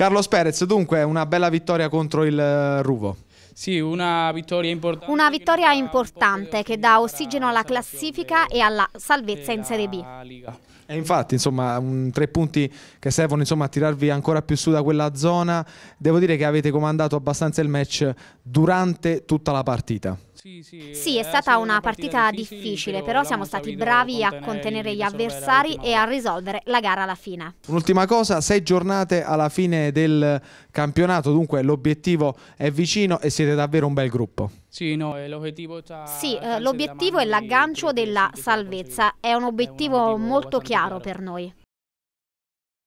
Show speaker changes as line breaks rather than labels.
Carlos Perez, dunque, una bella vittoria contro il eh, Ruvo.
Sì, una vittoria importante.
Una vittoria importante che dà ossigeno alla classifica e alla salvezza in Serie B.
E infatti, insomma, un, tre punti che servono insomma, a tirarvi ancora più su da quella zona. Devo dire che avete comandato abbastanza il match durante tutta la partita. Sì,
sì, sì è stata una partita, partita difficile, però siamo stati bravi a contenere gli avversari e a risolvere la gara alla fine.
Un'ultima cosa, sei giornate alla fine del campionato, dunque l'obiettivo è vicino e siete davvero un bel gruppo.
Sì, no, eh, l'obiettivo sì, eh, è l'aggancio
della salvezza, è un obiettivo molto chiaro per noi.